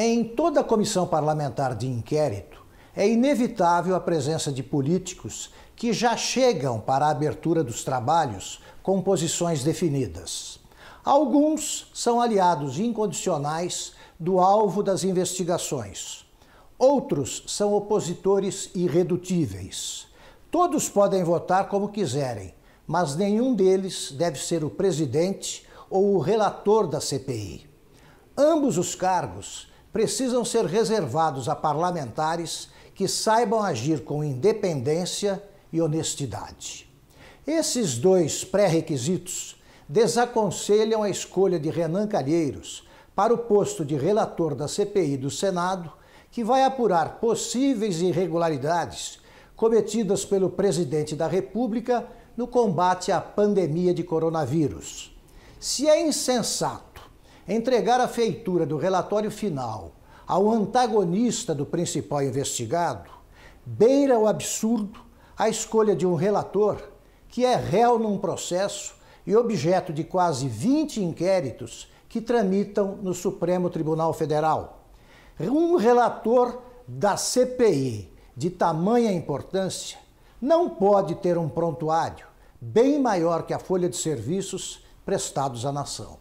Em toda comissão parlamentar de inquérito, é inevitável a presença de políticos que já chegam para a abertura dos trabalhos com posições definidas. Alguns são aliados incondicionais do alvo das investigações. Outros são opositores irredutíveis. Todos podem votar como quiserem, mas nenhum deles deve ser o presidente ou o relator da CPI. Ambos os cargos precisam ser reservados a parlamentares que saibam agir com independência e honestidade. Esses dois pré-requisitos desaconselham a escolha de Renan Calheiros para o posto de relator da CPI do Senado, que vai apurar possíveis irregularidades cometidas pelo presidente da República no combate à pandemia de coronavírus. Se é insensato Entregar a feitura do relatório final ao antagonista do principal investigado beira o absurdo a escolha de um relator que é réu num processo e objeto de quase 20 inquéritos que tramitam no Supremo Tribunal Federal. Um relator da CPI de tamanha importância não pode ter um prontuário bem maior que a folha de serviços prestados à nação.